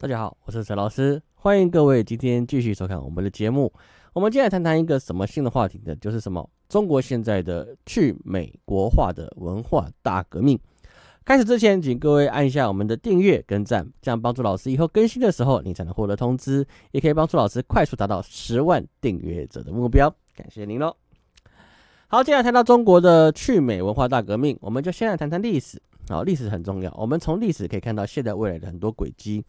大家好，我是陈老师，欢迎各位今天继续收看我们的节目。我们今天来谈谈一个什么新的话题呢？就是什么中国现在的去美国化的文化大革命。开始之前，请各位按一下我们的订阅跟赞，这样帮助老师以后更新的时候，你才能获得通知，也可以帮助老师快速达到十万订阅者的目标。感谢您喽。好，接下来谈到中国的去美文化大革命，我们就先来谈谈历史。好，历史很重要，我们从历史可以看到现在未来的很多轨迹。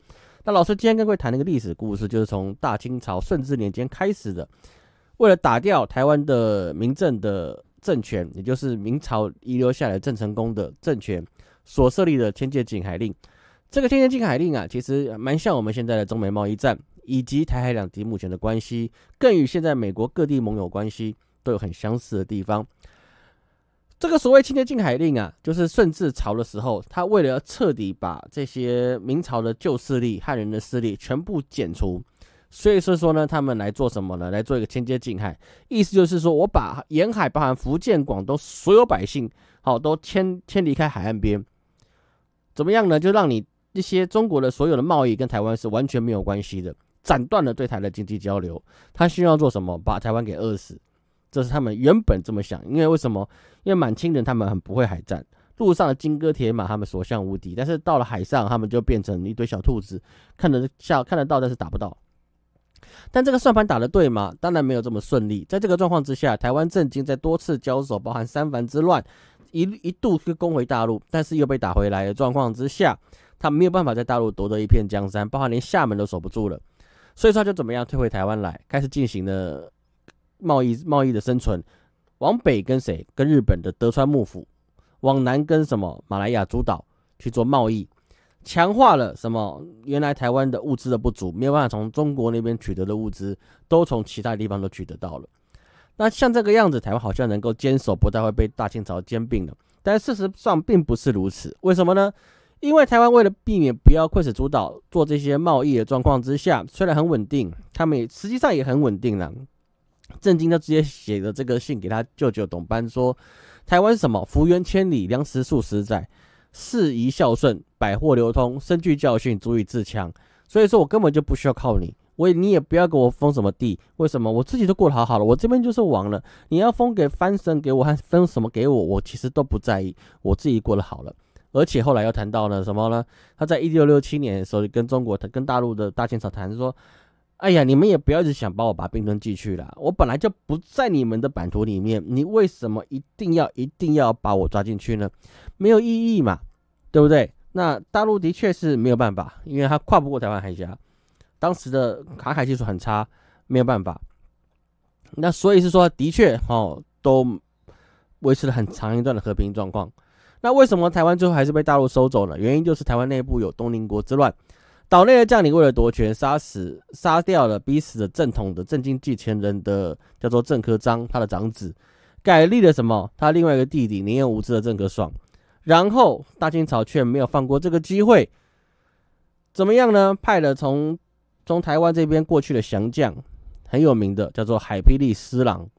那老师今天跟各位谈那个历史故事，就是从大清朝顺治年间开始的，为了打掉台湾的民政的政权，也就是明朝遗留下来郑成功的政权所设立的天界禁海令。这个天界禁海令啊，其实蛮像我们现在的中美贸易战，以及台海两地目前的关系，更与现在美国各地盟友关系都有很相似的地方。这个所谓“清洁禁海令”啊，就是顺治朝的时候，他为了彻底把这些明朝的旧势力、汉人的势力全部剪除，所以是说呢，他们来做什么呢？来做一个清洁禁海，意思就是说我把沿海，包含福建、广东所有百姓，好都迁迁离开海岸边，怎么样呢？就让你一些中国的所有的贸易跟台湾是完全没有关系的，斩断了对台的经济交流。他需要做什么？把台湾给饿死。这是他们原本这么想，因为为什么？因为满清人他们很不会海战，路上的金戈铁马他们所向无敌，但是到了海上，他们就变成一堆小兔子，看得下看得到，但是打不到。但这个算盘打得对吗？当然没有这么顺利。在这个状况之下，台湾震惊在多次交手，包含三藩之乱，一一度是攻回大陆，但是又被打回来的状况之下，他没有办法在大陆夺得一片江山，包含连厦门都守不住了，所以说就怎么样退回台湾来，开始进行了。贸易贸易的生存，往北跟谁？跟日本的德川幕府，往南跟什么？马来亚诸岛去做贸易，强化了什么？原来台湾的物资的不足，没有办法从中国那边取得的物资，都从其他地方都取得到了。那像这个样子，台湾好像能够坚守，不太会被大清朝兼并了。但事实上并不是如此，为什么呢？因为台湾为了避免不要困死诸岛做这些贸易的状况之下，虽然很稳定，他们也实际上也很稳定了。震惊，他直接写了这个信给他舅舅董班说：“台湾什么？福源千里，粮食数十载，事宜孝顺，百货流通，深具教训，足以自强。所以说我根本就不需要靠你，我也你也不要给我封什么地。为什么？我自己都过得好好了，我这边就是王了。你要封给藩身给我，还封什么给我？我其实都不在意，我自己过得好了。而且后来又谈到了什么呢？他在一六六七年的时候跟中国，跟大陆的大清朝谈说。”哎呀，你们也不要一直想把我把冰墩寄去了，我本来就不在你们的版图里面，你为什么一定要一定要把我抓进去呢？没有意义嘛，对不对？那大陆的确是没有办法，因为它跨不过台湾海峡，当时的卡海技术很差，没有办法。那所以是说，的确哦，都维持了很长一段的和平状况。那为什么台湾最后还是被大陆收走了？原因就是台湾内部有东邻国之乱。岛内的将领为了夺权，杀死、杀掉了、逼死了正统的正经继承人的，叫做郑克璋，他的长子，改立了什么？他另外一个弟弟年幼无知的郑克爽。然后大清朝却没有放过这个机会，怎么样呢？派了从从台湾这边过去的降将，很有名的叫做海霹利司郎，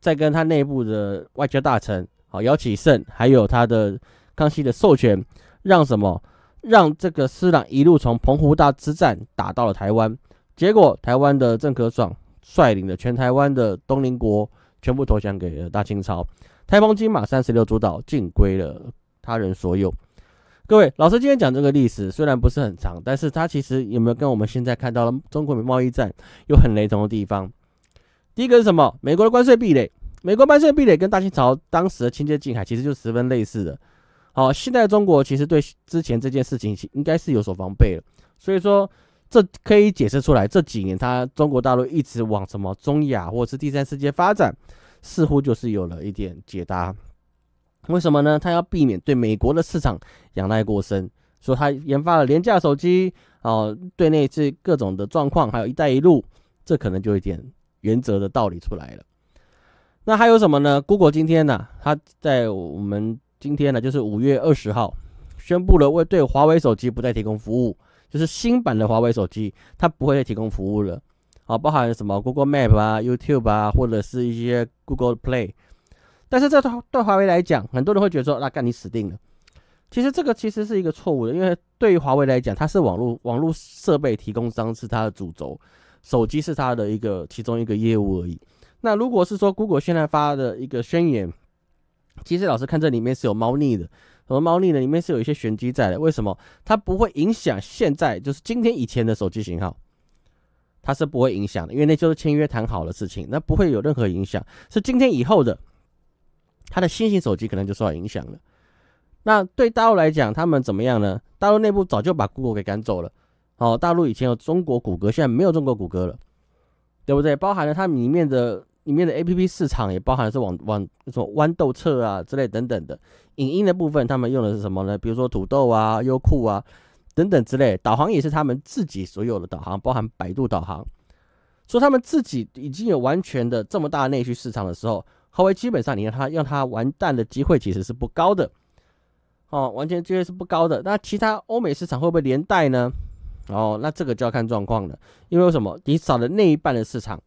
在跟他内部的外交大臣好姚启胜，还有他的康熙的授权，让什么？让这个思朗一路从澎湖大之战打到了台湾，结果台湾的郑可爽率领的全台湾的东邻国全部投降给了大清朝，台风金马三十六诸岛尽归了他人所有。各位老师今天讲这个历史虽然不是很长，但是它其实有没有跟我们现在看到的中国贸易战有很雷同的地方？第一个是什么？美国的关税壁垒，美国关税壁垒跟大清朝当时的清界近海其实就十分类似的。好，现在中国其实对之前这件事情应该是有所防备了，所以说这可以解释出来，这几年他中国大陆一直往什么中亚或是第三世界发展，似乎就是有了一点解答。为什么呢？他要避免对美国的市场仰赖过深，所以研发了廉价手机，哦，对内是各种的状况，还有“一带一路”，这可能就一点原则的道理出来了。那还有什么呢？Google 今天呢，它在我们。今天呢，就是五月二十号，宣布了为对华为手机不再提供服务，就是新版的华为手机，它不会再提供服务了，啊，包含什么 Google Map 啊、YouTube 啊，或者是一些 Google Play。但是这对对华为来讲，很多人会觉得说，那干你死定了。其实这个其实是一个错误的，因为对于华为来讲，它是网络网络设备提供商是它的主轴，手机是它的一个其中一个业务而已。那如果是说 Google 现在发的一个宣言。其实老师看这里面是有猫腻的，什么猫腻呢？里面是有一些玄机在的。为什么它不会影响现在？就是今天以前的手机型号，它是不会影响的，因为那就是签约谈好的事情，那不会有任何影响。是今天以后的，它的新型手机可能就受到影响了。那对大陆来讲，他们怎么样呢？大陆内部早就把 Google 给赶走了。哦，大陆以前有中国谷歌，现在没有中国谷歌了，对不对？包含了它里面的。里面的 A P P 市场也包含是网网那种豌豆测啊之类等等的，影音的部分他们用的是什么呢？比如说土豆啊、优酷啊等等之类。导航也是他们自己所有的导航，包含百度导航。说他们自己已经有完全的这么大内需市场的时候，华为基本上你看它让它完蛋的机会其实是不高的，哦，完全机会是不高的。那其他欧美市场会不会连带呢？哦，那这个就要看状况了，因为为什么？你少了那一半的市场。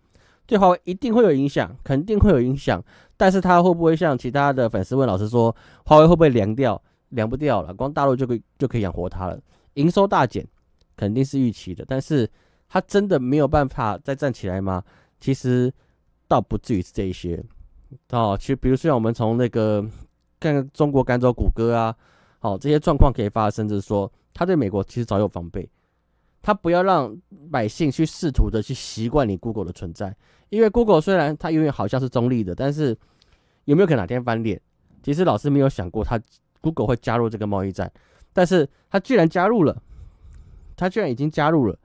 对华为一定会有影响，肯定会有影响，但是他会不会像其他的粉丝问老师说，华为会不会凉掉？凉不掉了，光大陆就可以就可以养活它了。营收大减，肯定是预期的，但是它真的没有办法再站起来吗？其实倒不至于是这一些。哦，其实比如说像我们从那个看中国赶走谷歌啊，好这些状况可以发生，就是说他对美国其实早有防备。他不要让百姓去试图的去习惯你 Google 的存在，因为 Google 虽然它永远好像是中立的，但是有没有可能哪天翻脸？其实老师没有想过他 Google 会加入这个贸易战，但是他居然加入了，他居然已经加入了，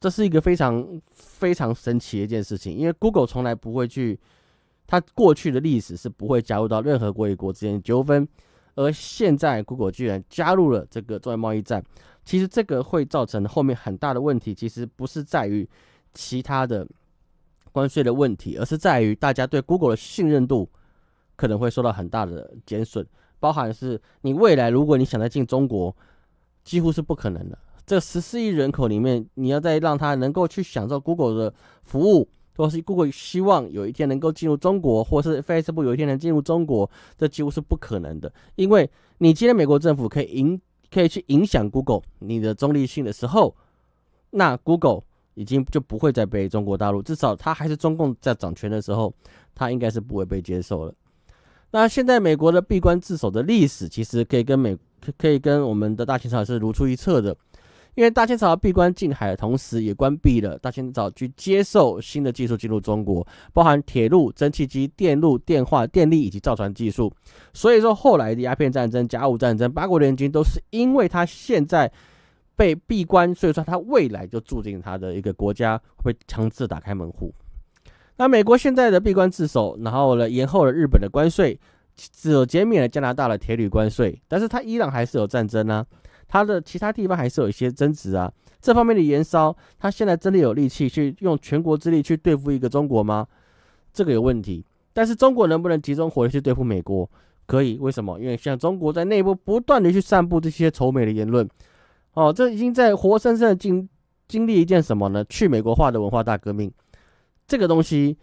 这是一个非常非常神奇的一件事情，因为 Google 从来不会去，它过去的历史是不会加入到任何国与国之间的纠纷，而现在 Google 居然加入了这个中为贸易战。其实这个会造成后面很大的问题，其实不是在于其他的关税的问题，而是在于大家对 Google 的信任度可能会受到很大的减损。包含是你未来如果你想再进中国，几乎是不可能的。这十四亿人口里面，你要再让他能够去享受 Google 的服务，或是 Google 希望有一天能够进入中国，或是 Facebook 有一天能进入中国，这几乎是不可能的，因为你今天美国政府可以引。可以去影响 Google 你的中立性的时候，那 Google 已经就不会再被中国大陆，至少它还是中共在掌权的时候，它应该是不会被接受了。那现在美国的闭关自守的历史，其实可以跟美可以跟我们的大清朝是如出一辙的。因为大清朝闭关禁海的同时，也关闭了大清早去接受新的技术进入中国，包含铁路、蒸汽机、电路、电话、电力以及造船技术。所以说，后来的鸦片战争、甲午战争、八国联军都是因为它现在被闭关，所以说它未来就注定它的一个国家会被强制打开门户。那美国现在的闭关自守，然后呢延后了日本的关税，只减免了加拿大的铁铝关税，但是它依然还是有战争呢。他的其他地方还是有一些争执啊，这方面的燃烧，他现在真的有力气去用全国之力去对付一个中国吗？这个有问题。但是中国能不能集中火力去对付美国？可以，为什么？因为像中国在内部不断的去散布这些仇美的言论，哦，这已经在活生生的经经历一件什么呢？去美国化的文化大革命，这个东西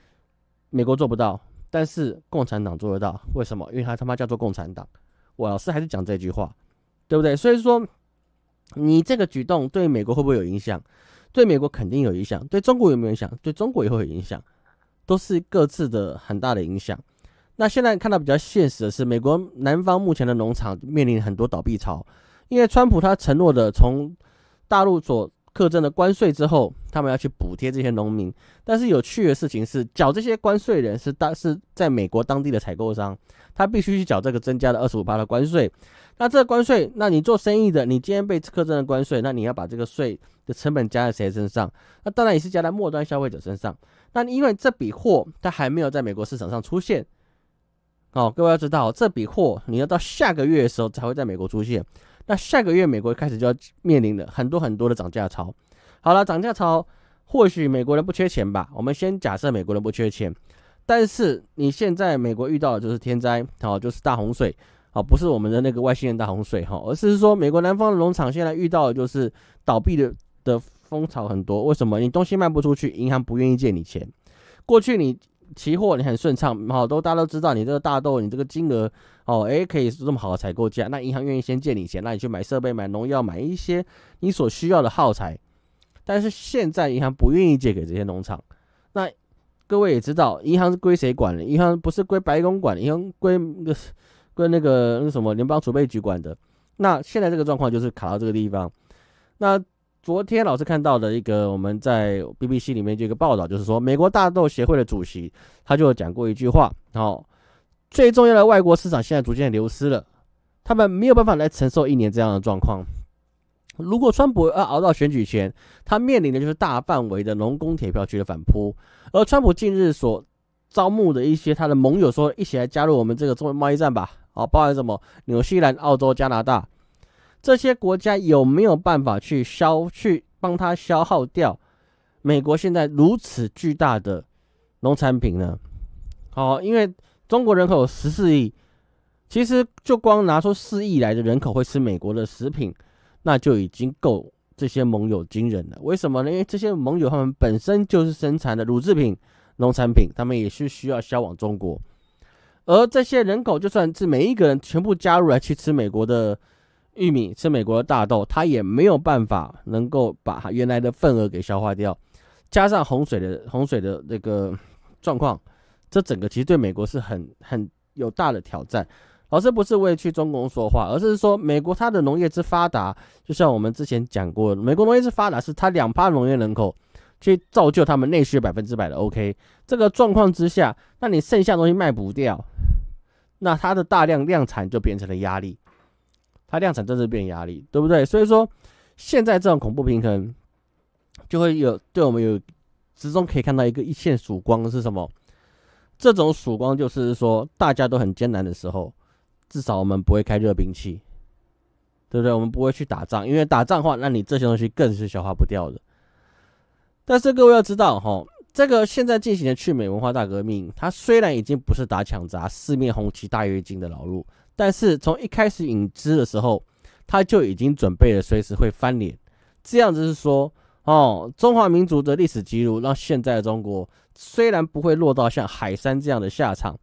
美国做不到，但是共产党做得到。为什么？因为他他妈叫做共产党。我老师还是讲这句话，对不对？所以说。你这个举动对美国会不会有影响？对美国肯定有影响，对中国有没有影响？对中国也会有影响，都是各自的很大的影响。那现在看到比较现实的是，美国南方目前的农场面临很多倒闭潮，因为川普他承诺的从大陆所。克征的关税之后，他们要去补贴这些农民。但是有趣的事情是，缴这些关税人是当是在美国当地的采购商，他必须去缴这个增加的二十五的关税。那这个关税，那你做生意的，你今天被苛征的关税，那你要把这个税的成本加在谁身上？那当然也是加在末端消费者身上。那因为这笔货它还没有在美国市场上出现，哦，各位要知道，这笔货你要到下个月的时候才会在美国出现。那下个月美国开始就要面临了很多很多的涨价潮。好了，涨价潮或许美国人不缺钱吧？我们先假设美国人不缺钱。但是你现在美国遇到的就是天灾，哦，就是大洪水，哦，不是我们的那个外星人大洪水哈，而是说美国南方的农场现在遇到的就是倒闭的的风潮很多。为什么？你东西卖不出去，银行不愿意借你钱。过去你。期货你很顺畅，好多大家都知道，你这个大豆你这个金额哦，诶，可以这么好的采购价，那银行愿意先借你钱，那你去买设备、买农药、买一些你所需要的耗材。但是现在银行不愿意借给这些农场。那各位也知道，银行是归谁管的？银行不是归白宫管，银行归归那个那什么联邦储备局管的。那现在这个状况就是卡到这个地方。那昨天老师看到的一个，我们在 BBC 里面就一个报道，就是说美国大豆协会的主席他就讲过一句话，哦，最重要的外国市场现在逐渐流失了，他们没有办法来承受一年这样的状况。如果川普要熬到选举前，他面临的就是大范围的农工铁票区的反扑，而川普近日所招募的一些他的盟友说，一起来加入我们这个中美贸易战吧，好，包含什么纽西兰、澳洲、加拿大。这些国家有没有办法去消去帮他消耗掉美国现在如此巨大的农产品呢？好，因为中国人口有十四亿，其实就光拿出四亿来的人口会吃美国的食品，那就已经够这些盟友惊人了。为什么呢？因为这些盟友他们本身就是生产的乳制品、农产品，他们也是需要销往中国，而这些人口就算是每一个人全部加入来去吃美国的。玉米吃美国的大豆，它也没有办法能够把原来的份额给消化掉，加上洪水的洪水的那个状况，这整个其实对美国是很很有大的挑战。老师不是为去中共说话，而是说美国它的农业之发达，就像我们之前讲过，美国农业之发达是它两趴农业人口去造就他们内需百分之百的 OK 这个状况之下，那你剩下东西卖不掉，那它的大量量产就变成了压力。它量产正是变压力，对不对？所以说，现在这种恐怖平衡就会有对我们有始终可以看到一个一线曙光是什么？这种曙光就是说，大家都很艰难的时候，至少我们不会开热兵器，对不对？我们不会去打仗，因为打仗的话，那你这些东西更是消化不掉的。但是各位要知道，哈，这个现在进行的去美文化大革命，它虽然已经不是打抢砸四面红旗大跃进的老路。但是从一开始引资的时候，他就已经准备了随时会翻脸。这样子是说，哦，中华民族的历史记录让现在的中国虽然不会落到像海山这样的下场，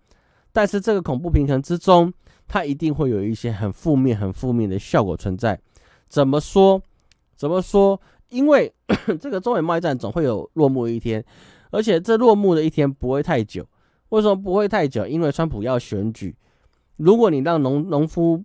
但是这个恐怖平衡之中，它一定会有一些很负面、很负面的效果存在。怎么说？怎么说？因为 这个中美贸易战总会有落幕一天，而且这落幕的一天不会太久。为什么不会太久？因为川普要选举。如果你让农农夫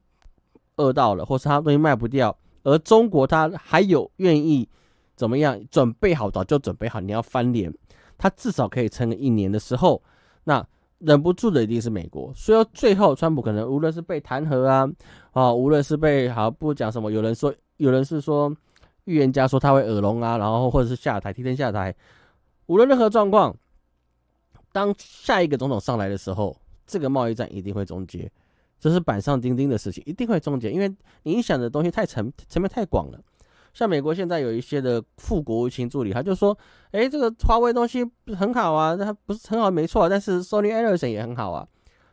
饿到了，或是他东西卖不掉，而中国他还有愿意怎么样准备好早就准备好，你要翻脸，他至少可以撑个一年的时候，那忍不住的一定是美国。所以最后川普可能无论是被弹劾啊，啊，无论是被好不讲什么，有人说有人是说预言家说他会耳聋啊，然后或者是下台提前下台，无论任何状况，当下一个总统上来的时候，这个贸易战一定会终结。这是板上钉钉的事情，一定会终结，因为影响的东西太层层面太广了。像美国现在有一些的富国务卿助理，他就说：“哎，这个华为东西很好啊，它不是很好，没错。但是 Sony Ericsson 也很好啊，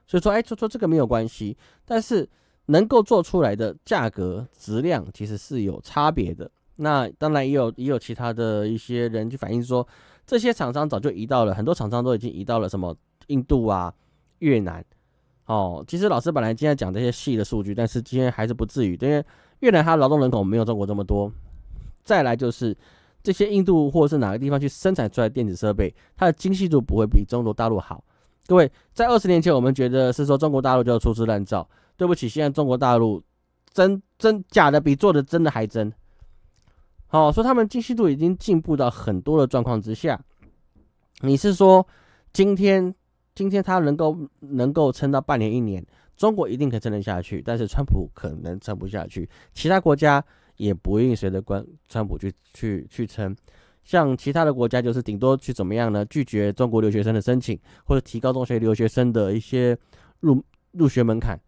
所以说，哎，说说这个没有关系。但是能够做出来的价格质量其实是有差别的。那当然也有也有其他的一些人就反映说，这些厂商早就移到了，很多厂商都已经移到了什么印度啊、越南。”哦，其实老师本来今天讲这些细的数据，但是今天还是不至于，因为越南它的劳动人口没有中国这么多。再来就是这些印度或者是哪个地方去生产出来的电子设备，它的精细度不会比中国大陆好。各位在二十年前我们觉得是说中国大陆就要粗制滥造，对不起，现在中国大陆真真假的比做的真的还真。好，说他们精细度已经进步到很多的状况之下。你是说今天？今天他能够能够撑到半年一年，中国一定可以撑得下去，但是川普可能撑不下去，其他国家也不愿意随着关川普去去去撑。像其他的国家就是顶多去怎么样呢？拒绝中国留学生的申请，或者提高中学留学生的一些入入学门槛。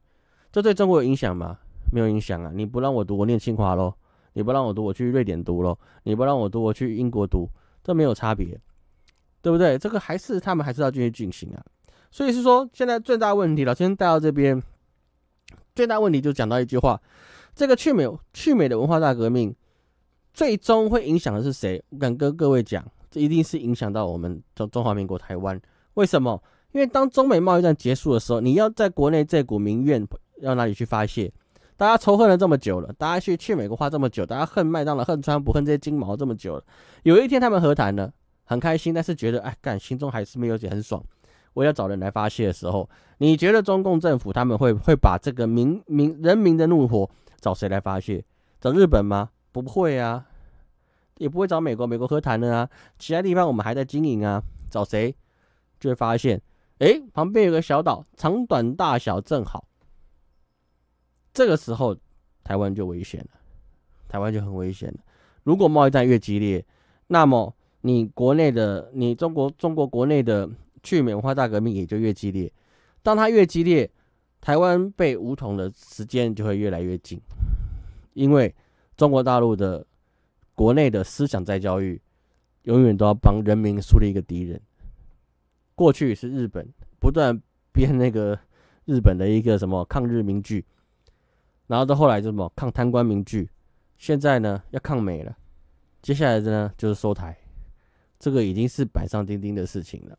这对中国有影响吗？没有影响啊！你不让我读，我念清华喽；你不让我读，我去瑞典读喽；你不让我读，我去英国读，这没有差别，对不对？这个还是他们还是要继续进行啊。所以是说，现在最大问题了。今天带到这边，最大问题就讲到一句话：这个去美去美的文化大革命，最终会影响的是谁？我敢跟各位讲，这一定是影响到我们中中华民国台湾。为什么？因为当中美贸易战结束的时候，你要在国内这股民怨要哪里去发泄？大家仇恨了这么久了，大家去去美国花这么久，大家恨麦当劳、恨川普、恨这些金毛这么久了，有一天他们和谈了，很开心，但是觉得哎干，心中还是没有解，很爽。我要找人来发泄的时候，你觉得中共政府他们会会把这个民民人民的怒火找谁来发泄？找日本吗？不会啊，也不会找美国，美国和谈了啊，其他地方我们还在经营啊，找谁？就会发现，哎，旁边有个小岛，长短大小正好。这个时候，台湾就危险了，台湾就很危险了。如果贸易战越激烈，那么你国内的，你中国中国国内的。去美文化大革命也就越激烈，当它越激烈，台湾被武统的时间就会越来越近。因为中国大陆的国内的思想在教育，永远都要帮人民树立一个敌人。过去是日本不断编那个日本的一个什么抗日名句，然后到后来就什么抗贪官名句，现在呢要抗美了，接下来的呢就是收台，这个已经是板上钉钉的事情了。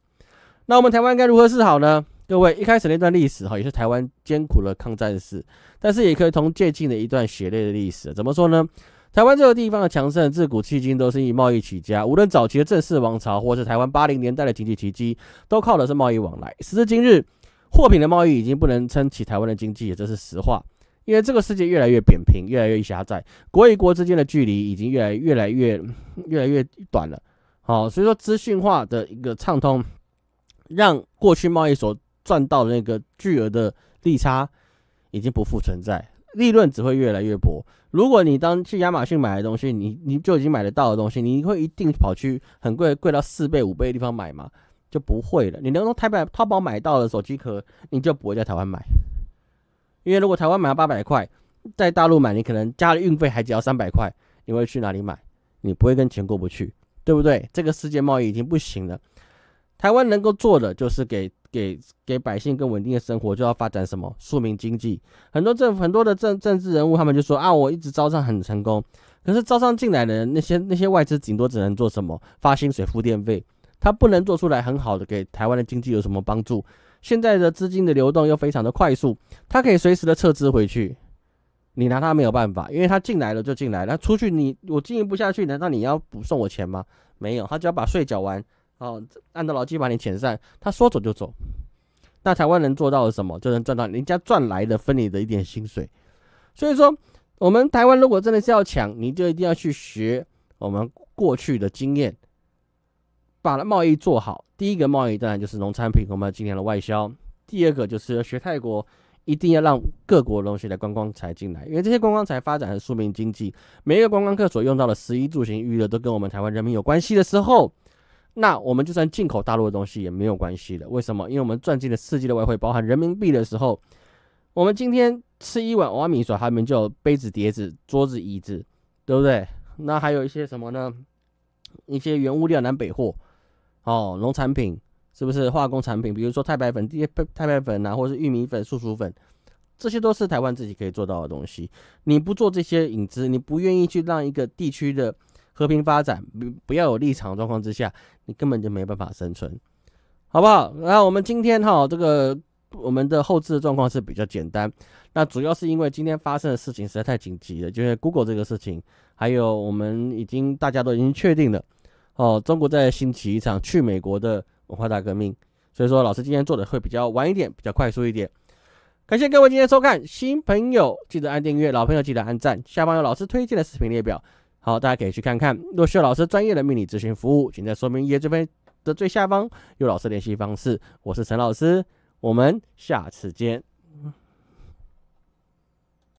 那我们台湾该如何是好呢？各位一开始那段历史哈，也是台湾艰苦的抗战史，但是也可以同借鉴的一段血泪的历史。怎么说呢？台湾这个地方的强盛自古迄今都是以贸易起家，无论早期的郑氏王朝，或是台湾八零年代的经济奇迹，都靠的是贸易往来。时至今日，货品的贸易已经不能撑起台湾的经济，这是实话。因为这个世界越来越扁平，越来越狭窄，国与国之间的距离已经越来越来越越来越短了。好，所以说资讯化的一个畅通。让过去贸易所赚到的那个巨额的利差已经不复存在，利润只会越来越薄。如果你当去亚马逊买的东西，你你就已经买得到的东西，你会一定跑去很贵贵到四倍五倍的地方买吗？就不会了。你能从台北淘宝买到的手机壳，你就不会在台湾买，因为如果台湾买了八百块，在大陆买你可能加了运费还只要三百块，你会去哪里买？你不会跟钱过不去，对不对？这个世界贸易已经不行了。台湾能够做的就是给给给百姓更稳定的生活，就要发展什么庶民经济。很多政府、很多的政政治人物，他们就说啊，我一直招商很成功。可是招商进来的那些那些外资，顶多只能做什么发薪水、付电费，他不能做出来很好的给台湾的经济有什么帮助。现在的资金的流动又非常的快速，他可以随时的撤资回去，你拿他没有办法，因为他进来了就进来，了，出去你我经营不下去，难道你要补送我钱吗？没有，他只要把税缴完。哦，按照老纪把你遣散，他说走就走。那台湾能做到什么？就能赚到人家赚来的分你的一点薪水。所以说，我们台湾如果真的是要抢，你就一定要去学我们过去的经验，把贸易做好。第一个贸易当然就是农产品，我们今年的外销。第二个就是学泰国，一定要让各国东西来观光财进来，因为这些观光财发展的庶民经济。每一个观光客所用到的食衣住行娱乐，都跟我们台湾人民有关系的时候。那我们就算进口大陆的东西也没有关系的。为什么？因为我们赚进了世界的外汇，包含人民币的时候，我们今天吃一碗碗米索，他们就有杯子、碟子、桌子、椅子，对不对？那还有一些什么呢？一些原物料，南北货，哦，农产品，是不是化工产品？比如说太白粉、这些太白粉啊，或者是玉米粉、素薯粉，这些都是台湾自己可以做到的东西。你不做这些引资，你不愿意去让一个地区的。和平发展，不不要有立场状况之下，你根本就没办法生存，好不好？那我们今天哈，这个我们的后置的状况是比较简单，那主要是因为今天发生的事情实在太紧急了，就是 Google 这个事情，还有我们已经大家都已经确定了，哦，中国在兴起一场去美国的文化大革命，所以说老师今天做的会比较晚一点，比较快速一点。感谢各位今天收看，新朋友记得按订阅，老朋友记得按赞，下方有老师推荐的视频列表。好，大家可以去看看。若需要老师专业的命理咨询服务，请在说明页这边的最下方有老师联系方式。我是陈老师，我们下次见。